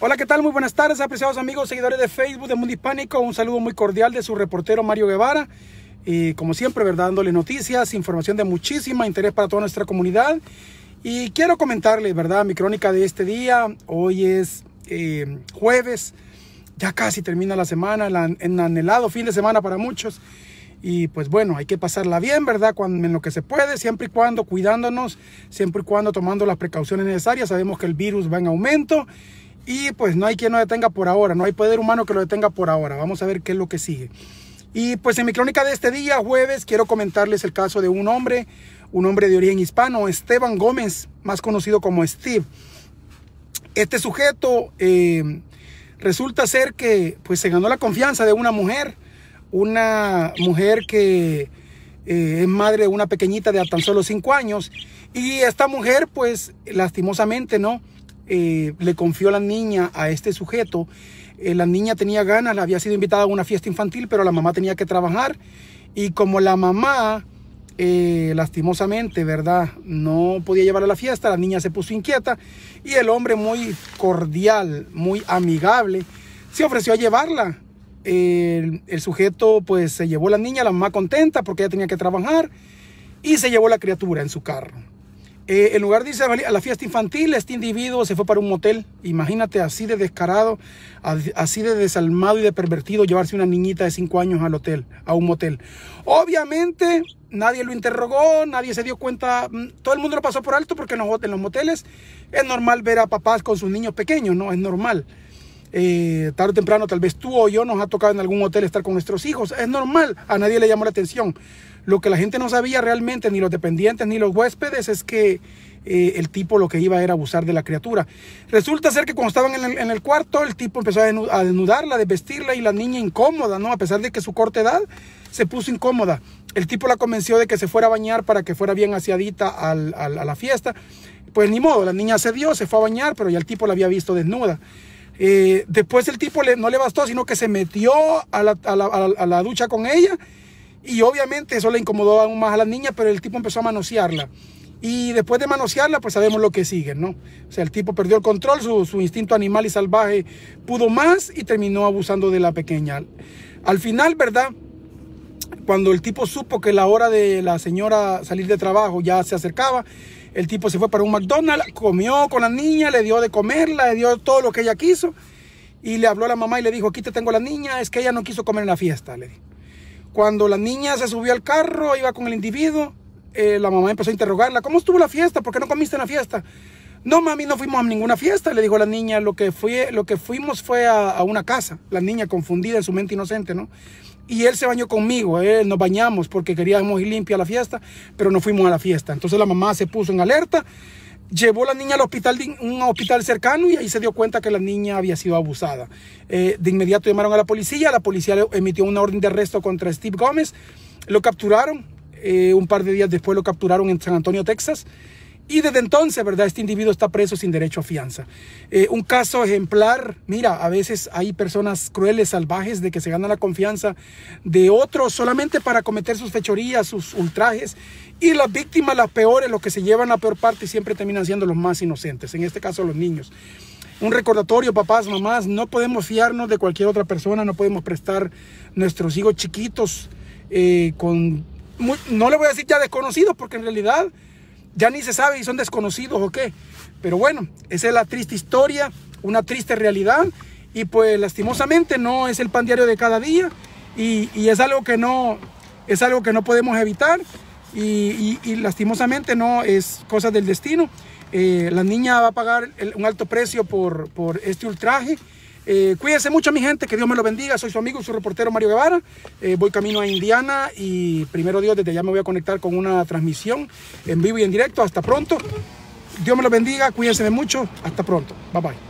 Hola, ¿qué tal? Muy buenas tardes, apreciados amigos, seguidores de Facebook de Mundo Hispánico. Un saludo muy cordial de su reportero Mario Guevara. Y como siempre, ¿verdad? Dándole noticias, información de muchísima interés para toda nuestra comunidad. Y quiero comentarles, ¿verdad? Mi crónica de este día. Hoy es eh, jueves. Ya casi termina la semana, en anhelado fin de semana para muchos. Y pues bueno, hay que pasarla bien, ¿verdad? en lo que se puede, siempre y cuando cuidándonos, siempre y cuando tomando las precauciones necesarias. Sabemos que el virus va en aumento y pues no hay quien lo detenga por ahora, no hay poder humano que lo detenga por ahora. Vamos a ver qué es lo que sigue. Y pues en mi crónica de este día, jueves, quiero comentarles el caso de un hombre, un hombre de origen hispano, Esteban Gómez, más conocido como Steve. Este sujeto eh, resulta ser que pues se ganó la confianza de una mujer, una mujer que eh, es madre de una pequeñita de tan solo 5 años. Y esta mujer pues lastimosamente, ¿no? Eh, le confió la niña a este sujeto. Eh, la niña tenía ganas, la había sido invitada a una fiesta infantil, pero la mamá tenía que trabajar. Y como la mamá, eh, lastimosamente, ¿verdad? No podía llevar a la fiesta, la niña se puso inquieta y el hombre muy cordial, muy amigable, se ofreció a llevarla. El, sujeto pues se llevó la niña, la mamá contenta porque ella tenía que trabajar y se llevó la criatura en su carro en eh, lugar de irse a la fiesta infantil, este individuo se fue para un motel. Imagínate así de descarado, así de desalmado y de pervertido llevarse una niñita de 5 años al hotel, a un motel. Obviamente nadie lo interrogó, nadie se dio cuenta, mm, todo el mundo lo pasó por alto porque en los, en los moteles es normal ver a papás con sus niños pequeños, ¿no? Es normal. Eh, tarde o temprano, tal vez tú o yo nos ha tocado en algún hotel estar con nuestros hijos. Es normal, a nadie le llamó la atención. Lo que la gente no sabía realmente, ni los dependientes, ni los huéspedes, es que eh, el tipo lo que iba era abusar de la criatura. Resulta ser que cuando estaban en el, cuarto, el tipo empezó a desnudarla, a desvestirla y la niña incómoda, ¿no? A pesar de que su corta edad se puso incómoda. El tipo la convenció de que se fuera a bañar para que fuera bien aseadita a la fiesta. Pues ni modo, la niña se dio, se fue a bañar, pero ya el tipo la había visto desnuda. Eh, después el tipo no le bastó, sino que se metió a la, ducha con ella y obviamente eso le incomodó aún más a la niña, pero el tipo empezó a manosearla. Y después de manosearla, pues sabemos lo que sigue, ¿no? O sea, el tipo perdió el control, su, su instinto animal y salvaje pudo más y terminó abusando de la pequeña. Al final, ¿verdad? Cuando el tipo supo que la hora de la señora salir de trabajo ya se acercaba, el tipo se fue para un McDonald's, comió con la niña, le dio de comerla, le dio todo lo que ella quiso. Y le habló a la mamá y le dijo, aquí te tengo la niña, es que ella no quiso comer en la fiesta, le Cuando la niña se subió al carro, iba con el individuo, eh, la mamá empezó a interrogarla, ¿cómo estuvo la fiesta? ¿Por qué no comiste en la fiesta? No, mami, no fuimos a ninguna fiesta, le dijo la niña, lo que, lo que fuimos fue a una casa. La niña confundida en su mente inocente, ¿no? y él se bañó conmigo, eh, nos bañamos porque queríamos ir limpia a la fiesta, pero no fuimos a la fiesta. Entonces la mamá se puso en alerta, llevó a la niña al hospital, un hospital cercano y ahí se dio cuenta que la niña había sido abusada. Eh, de inmediato llamaron a la policía, la policía emitió una orden de arresto contra Steve Gómez, lo capturaron, eh, un par de días después lo capturaron en San Antonio, Texas. Y desde entonces, ¿verdad? Este individuo está preso sin derecho a fianza. Eh, un caso ejemplar, mira, a veces hay personas crueles, salvajes, de que se gana la confianza de otros solamente para cometer sus fechorías, sus ultrajes. Y las víctimas, las peores, los que se llevan la peor parte, siempre terminan siendo los más inocentes, en este caso los niños. Un recordatorio, papás, mamás, no podemos fiarnos de cualquier otra persona, no podemos prestar nuestros hijos chiquitos eh, con... no le voy a decir ya desconocidos, porque en realidad ya ni se sabe si son desconocidos o qué. Pero bueno, esa es la triste historia, una triste realidad. Y pues lastimosamente no es el pan diario de cada día. Y, es, algo que no, es algo que no podemos evitar. Y, lastimosamente no es cosa del destino. Eh, la niña va a pagar un alto precio por, por este ultraje. Eh, cuídense mucho, mi gente, que Dios me lo bendiga. Soy su amigo, su reportero Mario Guevara. Eh, voy camino a Indiana y primero Dios, desde ya me voy a conectar con una transmisión en vivo y en directo. Hasta pronto. Dios me lo bendiga, cuídense mucho. Hasta pronto. Bye bye.